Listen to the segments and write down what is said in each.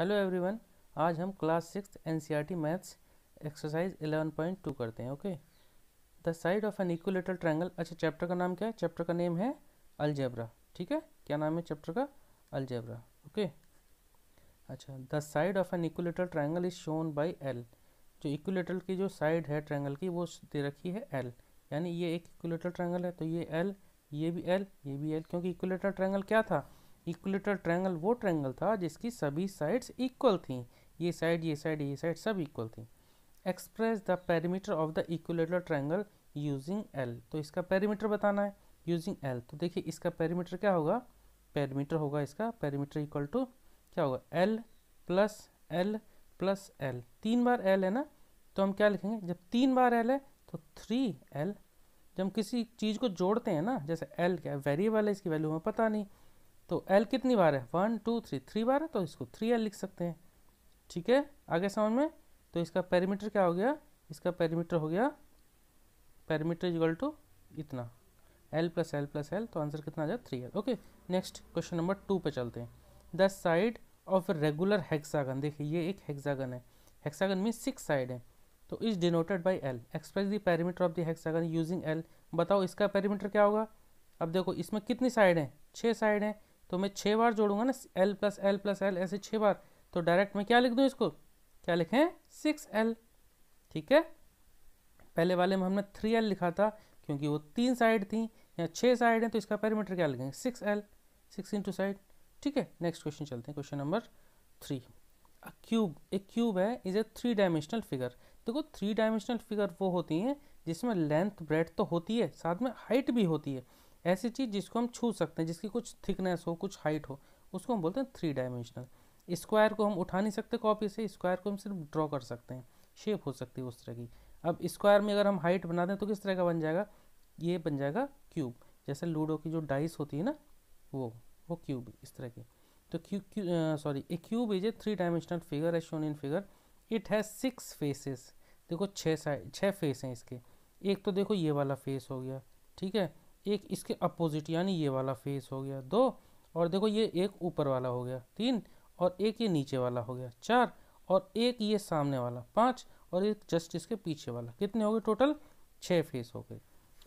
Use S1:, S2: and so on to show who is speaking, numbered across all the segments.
S1: hello everyone आज हम class six NCERT maths exercise 11.2 करते हैं okay the side of an equilateral triangle अच्छा चैप्टर का नाम क्या है चैप्टर का नेम है अलजेब्रा ठीक है क्या नाम है चैप्टर का अलजेब्रा ओके अच्छा the side of an equilateral triangle is shown by L जो इक्वलेटर की जो साइड है ट्रायंगल की वो दे रखी है एल यानी ये एक इक्वलेटर ट्रायंगल है तो ये एल ये भी एल ये भी एल क्योंकि इक्वलेटर ट्रायंगल क्या था इक्वलेटर ट्रायंगल वो ट्रायंगल था जिसकी सभी साइड्स इक्वल थी ये साइड ये साइड ये साइड सब इक्वल थी express the perimeter of the equilateral triangle using L तो इसका पैरीमीटर बताना है यूजिंग एल तो देखिए इसका पैरीमीटर क्या होगा पैरीमीटर होगा इसका पैरीमीटर इक्वल टू क्या होगा L plus L plus L तीन बार एल है ना तो हम क्या लिखेंगे जब तीन बार एल है तो थ्री एल जब हम किसी चीज़ को जोड़ते हैं ना जैसे एल क्या वेरिएबल है इसकी वैल्यू हमें पता नहीं तो एल कितनी बार है वन टू थ्री थ्री बार है तो इसको थ्री एल लिख सकते हैं ठीक है आगे समझ में तो इसका पैरामीटर क्या हो गया इसका पैरामीटर हो गया पैरामीटर इजल टू इतना L plus L plus L तो आंसर कितना आ जाए three L okay next question number two पे चलते हैं the side of regular hexagon देखिए ये एक हेक्सागन है हेक्सागन में सिक्स साइड है तो is denoted by L express the parameter of the hexagon using L बताओ इसका पैरामीटर क्या होगा अब देखो इसमें कितनी साइड हैं छः साइड हैं तो मैं छः बार जोड़ूंगा ना L plus L plus L ऐसे छः बार तो डायरेक्ट मैं क्या लिख दूँ इसको क्या लिखें सिक्स एल ठीक है पहले वाले में हमने थ्री एल लिखा था क्योंकि वो तीन साइड थी या छः साइड हैं तो इसका पैरामीटर क्या लिखेंगे six L six into side ठीक है नेक्स्ट क्वेश्चन चलते हैं question number three uh cube एक क्यूब है is a three dimensional figure देखो थ्री डायमेंशनल फिगर वो होती हैं जिसमें लेंथ ब्रेथ तो होती है साथ में हाइट भी होती है ऐसी चीज़ जिसको हम छू सकते हैं जिसकी कुछ थिकनेस हो कुछ हाइट हो उसको हम बोलते हैं थ्री डायमेंशनल स्क्वायर को हम उठा नहीं सकते कॉपी से स्क्वायर को हम सिर्फ ड्रॉ कर सकते हैं शेप हो सकती है उस तरह की अब स्क्वायर में अगर हम हाइट बना दें तो किस तरह का बन जाएगा ये बन जाएगा क्यूब जैसे लूडो की जो डाइस होती है ना वो वो क्यूब इस तरह की तो cu cu sorry a cube is a three dimensional figure है shown in figure it has six faces देखो छः साइड छः फेस हैं इसके एक तो देखो ये वाला फेस हो गया ठीक है एक इसके अपोजिट यानी ये वाला फेस हो गया दो और देखो ये एक ऊपर वाला हो गया तीन और एक ये नीचे वाला हो गया चार और एक ये सामने वाला पाँच और एक जस्ट इसके पीछे वाला कितने हो गए टोटल छः फेस हो गए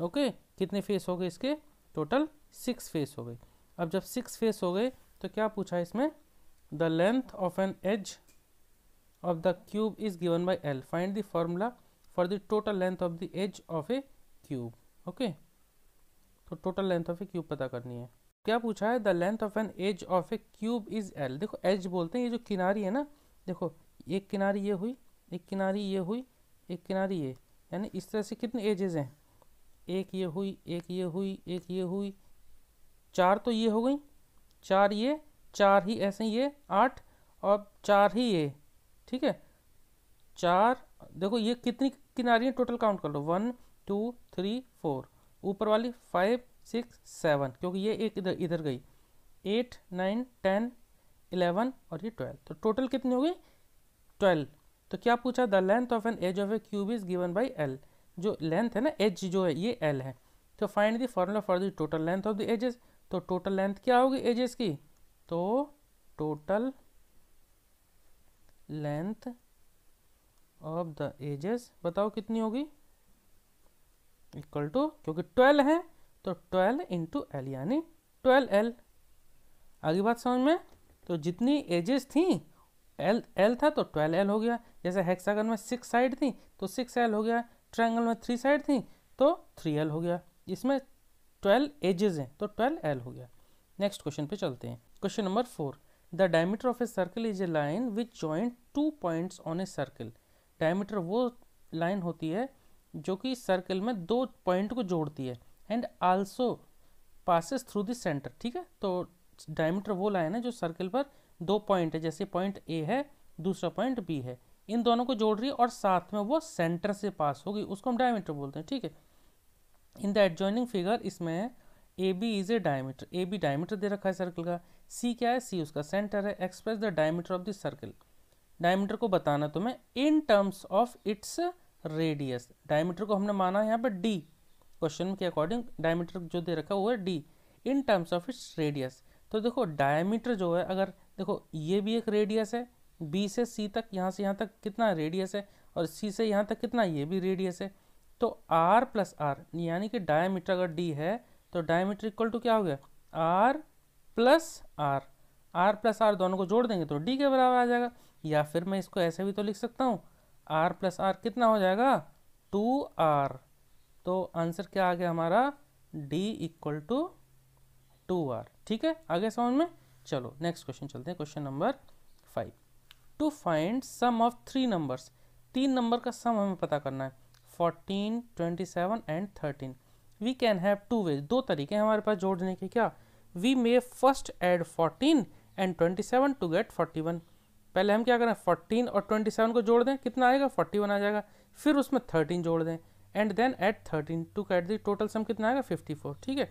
S1: ओके कितने फेस हो गए इसके टोटल सिक्स फेस हो गए अब जब सिक्स फेस हो गए तो क्या पूछा इसमें the length of an edge of the cube is given by L find the formula for the total length of the edge of a cube okay तो total length of a cube पता करनी है क्या पूछा है the length of an edge of a cube is L देखो edge बोलते हैं ये जो किनारी है ना देखो एक किनारी ये हुई एक किनारी ये हुई एक किनारी ये यानी इस तरह से कितने एजेज हैं एक ये हुई एक ये हुई एक ये हुई चार तो ये हो गई चार ये चार ही ऐसे ये आठ और चार ही ये ठीक है चार देखो ये कितनी किनारियाँ टोटल काउंट कर लो वन टू थ्री फोर ऊपर वाली फाइव सिक्स सेवन क्योंकि ये एक इधर इधर गई एट नाइन टेन इलेवन और ये ट्वेल्व तो टोटल कितनी होगी ट्वेल्व तो क्या पूछा the length of an edge of a cube is given by L जो लेंथ है ना एज जो है ये एल है तो find the formula for the total length of the edges तो टोटल लेंथ क्या होगी एजेस की तो total length of the edges बताओ कितनी होगी इक्वल टू क्योंकि ट्वेल्व है तो ट्वेल्व इंटू एल यानी ट्वेल्व एल अगली बात समझ में तो जितनी एजेस थी एल एल था तो ट्वेल्व एल हो गया जैसे हेक्सागन में सिक्स साइड थी तो सिक्स एल हो गया ट्रायंगल में थ्री साइड थी तो थ्री एल हो गया इसमें ट्वेल्व एजेस हैं तो ट्वेल्व एल हो गया नेक्स्ट क्वेश्चन पे चलते हैं question number four the diameter of a circle is a line which joint two points on a circle diameter वो लाइन होती है जो कि सर्कल में दो पॉइंट को जोड़ती है and also passes through this centre ठीक है तो डायमीटर वो लाइन है जो सर्कल पर दो पॉइंट है जैसे पॉइंट ए है दूसरा पॉइंट बी है इन दोनों को जोड़ रही है और साथ में वो सेंटर से पास होगी उसको हम डायमीटर बोलते हैं ठीक है इन द एडजॉइनिंग फिगर इसमें है A B is a diameter A B diameter दे रखा है सर्कल का सी क्या है सी उसका सेंटर है express the diameter of the circle diameter को बताना तुम्हें in terms of its radius diameter को हमने माना है यहाँ पर डी क्वेश्चन के अकॉर्डिंग डायमीटर जो दे रखा है वो है D in terms of its radius तो देखो डायमीटर जो है अगर देखो ये भी एक रेडियस है बी से सी तक यहाँ से यहाँ तक कितना रेडियस है और सी से यहाँ तक कितना ये भी रेडियस है तो आर प्लस आर यानी कि डायमीटर अगर डी है तो डायमीटर इक्वल टू क्या हो गया R plus R R plus R दोनों को जोड़ देंगे तो डी के बराबर आ जाएगा या फिर मैं इसको ऐसे भी तो लिख सकता हूँ आर प्लस आर कितना हो जाएगा टू आर तो आंसर क्या आ गया हमारा D equal to two R ठीक है आगे समझ में चलो नेक्स्ट क्वेश्चन चलते हैं question number five to find sum of three numbers तीन नंबर का सम हमें पता करना है fourteen twenty seven and thirteen we can have two ways दो तरीके हैं हमारे पास जोड़ने के क्या we may first add fourteen and twenty seven to get forty one पहले हम क्या करें फोर्टीन और ट्वेंटी सेवन को जोड़ दें कितना आएगा फोर्टी वन आ जाएगा फिर उसमें थर्टीन जोड़ दें and then add thirteen to get the total sum कितना आएगा फिफ्टी फोर ठीक है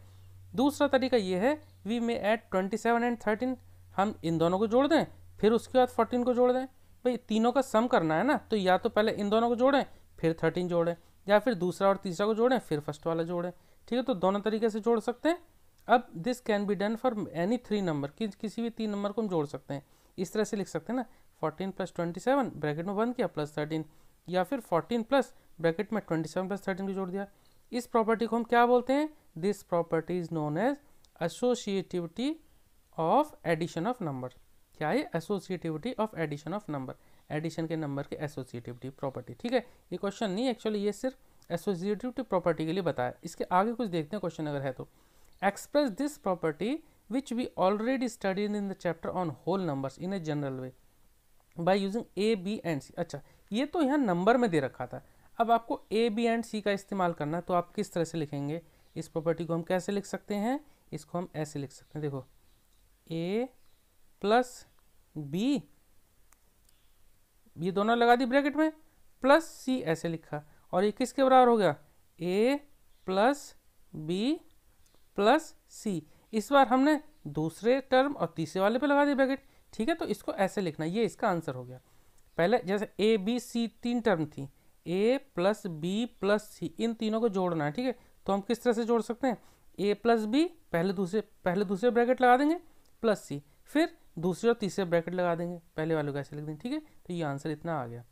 S1: दूसरा तरीका ये है we may add seven and thirteen हम इन दोनों को जोड़ दें फिर उसके बाद फोर्टीन को जोड़ दें भाई तीनों का सम करना है ना तो या तो पहले इन दोनों को जोड़ें फिर थर्टीन जोड़ें या फिर दूसरा और तीसरा को जोड़ें फिर फर्स्ट वाला जोड़ें ठीक है तो दोनों तरीके से जोड़ सकते हैं अब this can be done for any three number किसी भी तीन नंबर को हम जोड़ सकते हैं इस तरह से लिख सकते हैं ना fourteen plus twenty seven bracket में बंद किया प्लस थर्टीन या फिर फोर्टीन प्लस ब्रैकेट में ट्वेंटी सेवन प्लस थर्टीन को जोड़ दिया इस प्रॉपर्टी को हम क्या बोलते हैं this property is known as associativity of addition of number क्या है associativity of addition of number addition के नंबर के एसोसिएटिविटी प्रॉपर्टी ठीक है ये क्वेश्चन नहीं एक्चुअली ये सिर्फ एसोसिएटिविटी प्रॉपर्टी के लिए बताया इसके आगे कुछ देखते हैं क्वेश्चन अगर है तो express this property which we already studied in the chapter on whole number in a general way by using A B and C अच्छा ये तो यहाँ नंबर में दे रखा था अब आपको ए बी एंड सी का इस्तेमाल करना है तो आप किस तरह से लिखेंगे इस प्रॉपर्टी को हम कैसे लिख सकते हैं इसको हम ऐसे लिख सकते हैं देखो ए प्लस बी ये दोनों लगा दी ब्रैकेट में प्लस सी ऐसे लिखा और ये किसके बराबर हो गया A plus B plus C इस बार हमने दूसरे टर्म और तीसरे वाले पे लगा दिए ब्रैकेट ठीक है तो इसको ऐसे लिखना ये इसका आंसर हो गया पहले जैसे ए बी सी तीन टर्म थी A plus B plus C इन तीनों को जोड़ना है ठीक है तो हम किस तरह से जोड़ सकते हैं ए प्लस बी पहले दूसरे पहले दूसरे ब्रैकेट लगा देंगे प्लस सी फिर दूसरे और तीसरे ब्रैकेट लगा देंगे पहले वालों को ऐसे लिख देंगे ठीक है तो ये आंसर इतना आ गया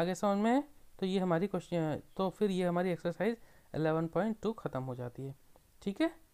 S1: आगे समझ में है तो ये हमारी क्वेश्चन तो फिर ये हमारी एक्सरसाइज 11.2 ख़त्म हो जाती है ठीक है